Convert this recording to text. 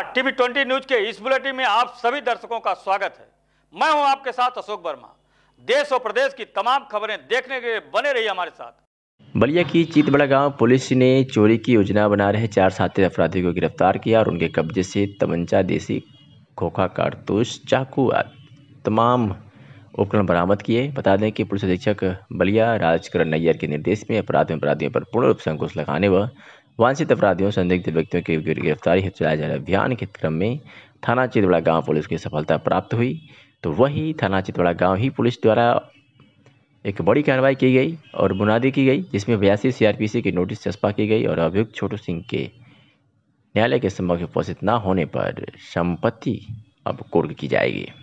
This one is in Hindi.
नमस्कार टीवी ट्वेंटी न्यूज के इस बुलेटिन में आप सभी दर्शकों का स्वागत है मैं हूं आपके साथ अशोक वर्मा देश और प्रदेश की तमाम खबरें देखने के लिए बने रहिए हमारे साथ बलिया की चितबड़ा गांव पुलिस ने चोरी की योजना बना रहे चार साथी अपराधियों को गिरफ्तार किया और उनके कब्जे से तमंचा देसी खोखा कारतूस चाकू आदि तमाम उपकरण बरामद किए बता दें कि पुलिस अधीक्षक बलिया राजकरण नैयर के निर्देश में अपराध अपराधियों पर पूर्ण रूप से अंकुश लगाने व वांछित अपराधियों संदिग्ध व्यक्तियों की गिरफ्तारी हेतु चलाए जा रहे अभियान के क्रम में थाना चितवड़ा गांव पुलिस की सफलता प्राप्त हुई तो वही थाना चितवड़ा गांव ही पुलिस द्वारा एक बड़ी कार्रवाई की गई और बुनादी की गई जिसमें बयासी सीआरपीसी की नोटिस चस्पा की गई और अभियुक्त छोटू सिंह के न्यायालय के समक्ष उपस्थित न होने पर संपत्ति अब कुर्ग की जाएगी